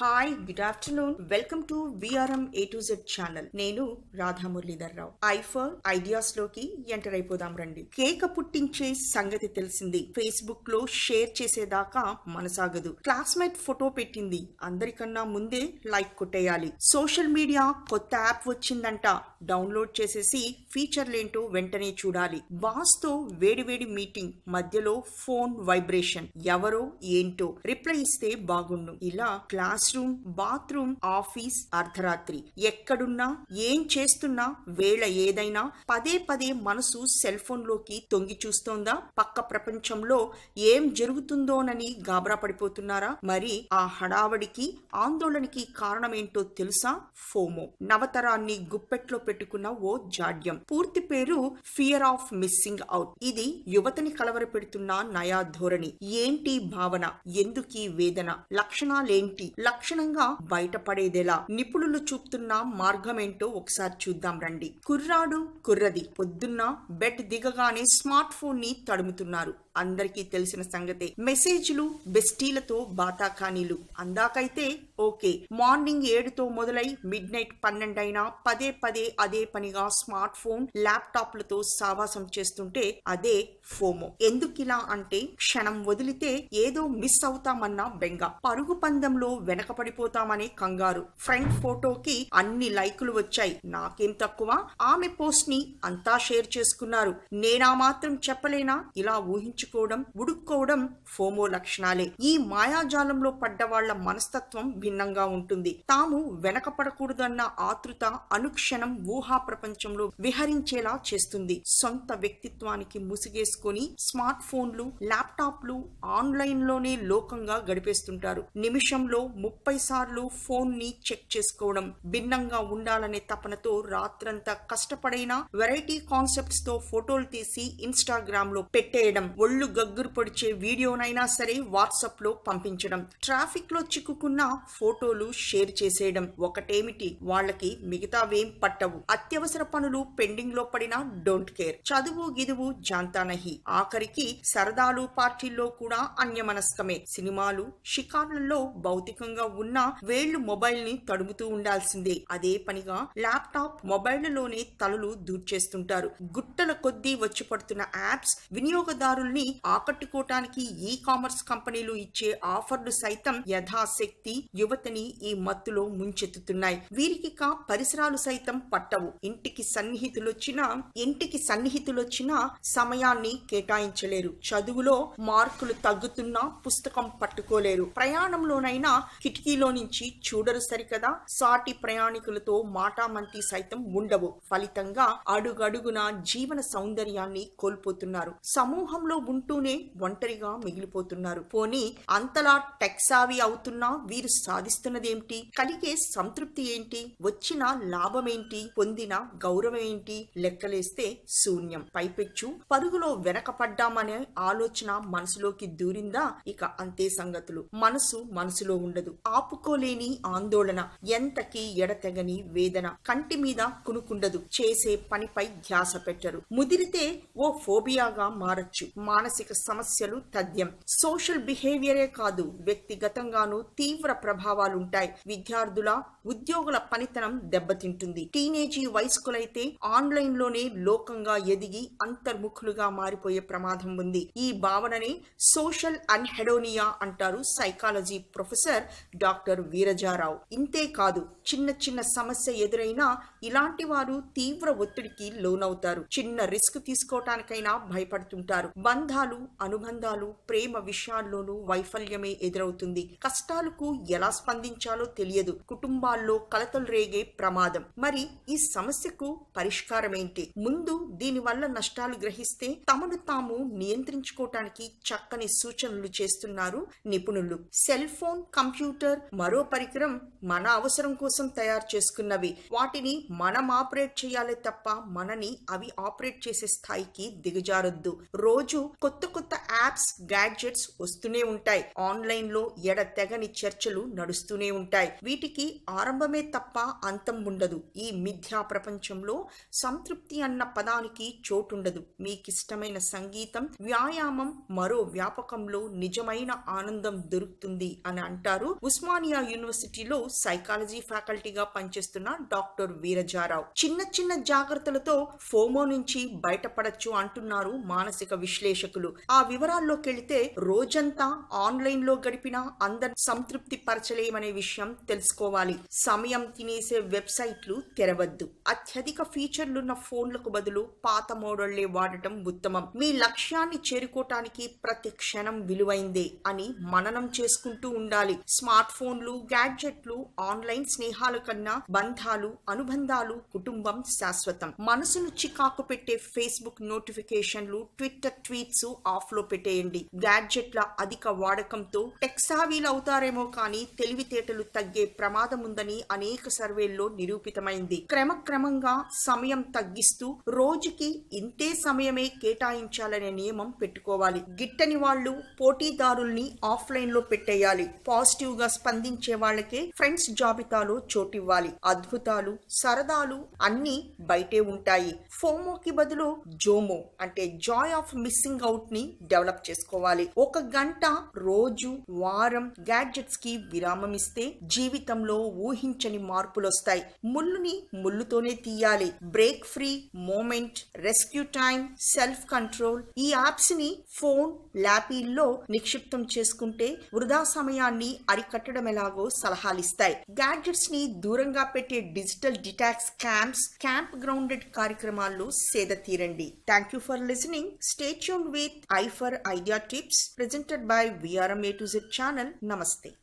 Hi good afternoon welcome to VRM A to Z channel నేను రాధా మురళీధర్ రావు ఐఫర్ ideas లోకి enter అయిపోదాం రండి కేక పుట్టించే సంగతి తెలిసింది ఫేస్బుక్ లో షేర్ చేసేదాకా మనసాగదు క్లాస్మేట్ ఫోటో పెట్టింది అందరికన్నా ముందే లైక్ కొట్టేయాలి సోషల్ మీడియా కొత్త యాప్ వచ్చిందంట డౌన్లోడ్ చేసేసి ఫీచర్లేంటో వెంటనే చూడాలి బాస్ తో వేడివేడి మీటింగ్ మధ్యలో ఫోన్ వైబ్రేషన్ ఎవరో ఏంటో రిప్లై ఇస్తే బాగుండు ఇలా క్లాస్ రూమ్ బాత్రూమ్ ఆఫీస్ అర్ధరాత్రి ఎక్కడున్నా ఏం చేస్తున్నా వేళ ఏదైనా పదే పదే మనసు సెల్ ఫోన్ లోకి తొంగి చూస్తోందా పక్క ప్రపంచంలో ఏం జరుగుతుందోనని గాబరా పడిపోతున్నారా మరి ఆ హడావడికి ఆందోళనకి కారణమేంటో తెలుసా ఫోమో నవతరాన్ని గుప్పెట్లో పెట్టుకున్న ఓ జాడ్యం పూర్తి పేరు ఫియర్ ఆఫ్ మిస్సింగ్ అవుట్ ఇది యువతని కలవరపెడుతున్న నయా ధోరణి ఏంటి భావన ఎందుకీ వేదన లక్షణాలేంటి లక్ష తక్షణంగా బయటపడేదేలా నిపుణులు చూపుతున్న మార్గమేంటో ఒకసారి చూద్దాం రండి కుర్రాడు కుర్రది పొద్దున్న బెట్ దిగగానే స్మార్ట్ ఫోన్ ని తడుముతున్నారు అందరికీ తెలిసిన సంగతే మెసేజ్లు బెస్టీలతో బాతాఖానీలు అందాకైతే ఓకే మార్నింగ్ ఏడుతో మొదలై మిడ్ నైట్ పన్నెండు అయినా పదే పదే అదే పనిగా స్మార్ట్ ఫోన్ ల్యాప్టాప్లతో సావాసం చేస్తుంటే అదే ఫోమో ఎందుకిలా అంటే క్షణం వదిలితే ఏదో మిస్ అవుతామన్న బెంగ పరుగు పందంలో వెనకపడిపోతామనే కంగారు ఫ్రెండ్ ఫోటోకి అన్ని లైకులు వచ్చాయి నాకేం తక్కువ ఆమె పోస్ట్ ని అంతా షేర్ చేసుకున్నారు నేనా మాత్రం చెప్పలేనా ఇలా ఊహించు తప్పించుకోవడం ఉడుక్కోవడం ఫోమో లక్షణాలే ఈ మాయాజాలంలో పడ్డ వాళ్ల మనస్తత్వం భిన్నంగా ఉంటుంది తాము వెనకపడకూడదన్న ఆతృత అనుక్షణం ఊహా ప్రపంచంలో విహరించేలా చేస్తుంది సొంత వ్యక్తిత్వానికి ముసిగేసుకుని స్మార్ట్ ఫోన్లు ల్యాప్టాప్లు ఆన్లైన్ లోనే లోకంగా గడిపేస్తుంటారు నిమిషంలో ముప్పై సార్లు ఫోన్ ని చెక్ చేసుకోవడం భిన్నంగా ఉండాలనే తపనతో రాత్రంతా కష్టపడైనా వెరైటీ కాన్సెప్ట్స్ తో ఫోటోలు తీసి ఇన్స్టాగ్రామ్ లో పెట్టేయడం ఒళ్ళు గగ్గురు పొడిచే వీడియోనైనా సరే వాట్సాప్లో పంపించడం ట్రాఫిక్లో చిక్కుకున్న ఫోటోలు షేర్ చేసేయడం ఒకటేమిటి వాళ్ళకి మిగతావేం పట్టవు అత్యవసర పనులు పెండింగ్లో పడిన డోంట్ కేర్ చదువు గిదువు జాంతానహి ఆఖరికి సరదాలు పార్టీల్లో కూడా అన్యమనస్కమే సినిమాలు షికార్లలో భౌతికంగా ఉన్న వేళ్లు మొబైల్ని తడుముతూ ఉండాల్సిందే అదే పనిగా ల్యాప్టాప్ మొబైల్లోనే తలలు దూర్చేస్తుంటారు గుట్టల కొద్దీ వచ్చి పడుతున్న యాప్స్ వినియోగదారుల్ని గ్రాహకుల్ని ఆకట్టుకోవటానికి ఈ కామర్స్ కంపెనీలు ఇచ్చే ఆఫర్లు సైతం యథాశక్తి యువతని ఈ మత్తులో ముంచెత్తుతున్నాయి కా పరిసరాలు సైతం పట్టవు ఇంటికి సన్నిహితులొచ్చినా ఇంటికి సన్నిహితులొచ్చినా సమయాన్ని కేటాయించలేరు చదువులో మార్కులు తగ్గుతున్నా పుస్తకం పట్టుకోలేరు ప్రయాణంలోనైనా కిటికీలో నుంచి చూడరు సరికదా సాటి ప్రయాణికులతో మాటామంతి సైతం ఉండవు ఫలితంగా అడుగడుగున జీవన సౌందర్యాన్ని కోల్పోతున్నారు సమూహంలో ఉంటూనే ఒంటరిగా మిగిలిపోతున్నారు పోనీ అంతలా టెక్సావి అవుతున్నా వీరు సాధిస్తున్నదేమిటి కలిగే సంతృప్తి ఏంటి వచ్చిన లాభమేంటి పొందిన గౌరవం ఏంటి లెక్కలేస్తే శూన్యం పైపెచ్చు పరుగులో వెనకపడ్డామనే ఆలోచన మనసులోకి దూరిందా ఇక అంతే సంగతులు మనసు మనసులో ఉండదు ఆపుకోలేని ఆందోళన ఎంతకి ఎడతెగని వేదన కంటి మీద కునుకుండదు చేసే పనిపై ధ్యాస పెట్టరు ముదిరితే ఓ ఫోబియాగా మారచ్చు మానసిక సమస్యలు తథ్యం సోషల్ బిహేవియరే కాదు వ్యక్తిగతంగానూ తీవ్ర ప్రభావాలుంటాయి విద్యార్థుల ఉద్యోగుల పనితనం దెబ్బతింటుంది టీనేజీ వయస్కులైతే ఆన్లైన్ లోనే లోకంగా ఎదిగి అంతర్ముఖులుగా మారిపోయే ప్రమాదం ఉంది ఈ భావననే సోషల్ అన్హెడోనియా అంటారు సైకాలజీ ప్రొఫెసర్ డాక్టర్ వీరజారావు ఇంతే కాదు చిన్న చిన్న సమస్య ఎదురైనా ఇలాంటి వారు తీవ్ర ఒత్తిడికి లోనవుతారు చిన్న రిస్క్ తీసుకోవటానికైనా భయపడుతుంటారు బంద్ సంబంధాలు అనుబంధాలు ప్రేమ విషయాల్లోనూ వైఫల్యమే ఎదురవుతుంది కష్టాలకు ఎలా స్పందించాలో తెలియదు కుటుంబాల్లో కలతలు రేగే ప్రమాదం మరి ఈ సమస్యకు పరిష్కారం ఏంటి ముందు దీనివల్ల నష్టాలు గ్రహిస్తే తమను తాము నియంత్రించుకోవటానికి చక్కని సూచనలు చేస్తున్నారు నిపుణులు సెల్ ఫోన్ కంప్యూటర్ మరో పరికరం మన అవసరం కోసం తయారు చేసుకున్నవి వాటిని మనం ఆపరేట్ చేయాలి తప్ప మనని అవి ఆపరేట్ చేసే స్థాయికి దిగజారొద్దు రోజు కొత్త కొత్త యాప్స్ గ్యాడ్జెట్స్ వస్తూనే ఉంటాయి ఆన్లైన్ లో ఎడతెగని చర్చలు నడుస్తూనే ఉంటాయి వీటికి ఆరంభమే తప్ప అంతం ఉండదు ఈ మిథ్యా ప్రపంచంలో సంతృప్తి అన్న పదానికి చోటుండదు మీకిష్టమైన సంగీతం వ్యాయామం మరో వ్యాపకంలో నిజమైన ఆనందం దొరుకుతుంది అని అంటారు ఉస్మానియా యూనివర్సిటీలో సైకాలజీ ఫ్యాకల్టీగా పనిచేస్తున్న డాక్టర్ వీరజారావు చిన్న చిన్న జాగ్రత్తలతో ఫోమో నుంచి బయటపడచ్చు అంటున్నారు మానసిక విశ్లేషకులు ప్రేక్షకులు ఆ వెళితే రోజంతా ఆన్లైన్ లో గడిపిన అందరు సంతృప్తి పరచలేమనే విషయం తెలుసుకోవాలి సమయం తినేసే వెబ్సైట్లు తెరవద్దు అత్యధిక ఫీచర్లున్న ఫోన్లకు బదులు పాత మోడళ్లే వాడటం ఉత్తమం మీ లక్ష్యాన్ని చేరుకోవటానికి ప్రతి క్షణం విలువైందే అని మననం చేసుకుంటూ ఉండాలి స్మార్ట్ ఫోన్లు గ్యాడ్జెట్లు ఆన్లైన్ స్నేహాల కన్నా బంధాలు అనుబంధాలు కుటుంబం శాశ్వతం మనసును చికాకు పెట్టే ఫేస్బుక్ నోటిఫికేషన్లు ట్విట్టర్ ట్వీట్స్ ఆఫ్ లో పెట్టేయండి గ్యాడ్జెట్ల అధిక వాడకంతో టెక్సావీలు అవుతారేమో కానీ తెలివితేటలు తగ్గే ప్రమాదం ఉందని అనేక సర్వేల్లో నిరూపితమైంది క్రమక్రమంగా సమయం తగ్గిస్తూ రోజుకి ఇంతే సమయమే కేటాయించాలనే నియమం పెట్టుకోవాలి గిట్టని వాళ్ళు పోటీదారుల్ని ఆఫ్లైన్ లో పెట్టేయాలి పాజిటివ్ గా స్పందించే వాళ్ళకే ఫ్రెండ్స్ జాబితాలో చోటివ్వాలి అద్భుతాలు సరదాలు అన్ని బయటే ఉంటాయి ఫోమోకి బదులు జోమో అంటే joy of missing working out ని డెవలప్ చేసుకోవాలి ఒక గంట రోజు వారం గ్యాడ్జెట్స్ కి విరామం ఇస్తే జీవితంలో ఊహించని మార్పులు వస్తాయి ముళ్ళుని ముళ్ళుతోనే తీయాలి break free moment rescue time self control ఈ యాప్స్ ని ఫోన్ ల్యాపీల్లో నిక్షిప్తం చేసుకుంటే వృధా సమయాన్ని అరికట్టడం ఎలాగో సలహాలిస్తాయి గ్యాడ్జెట్స్ ని దూరంగా పెట్టే digital detox camps camp grounded కార్యక్రమాల్లో సేద తీరండి thank you for listening stay tuned with I for Idea tips presented by VRMA to Z channel. Namaste.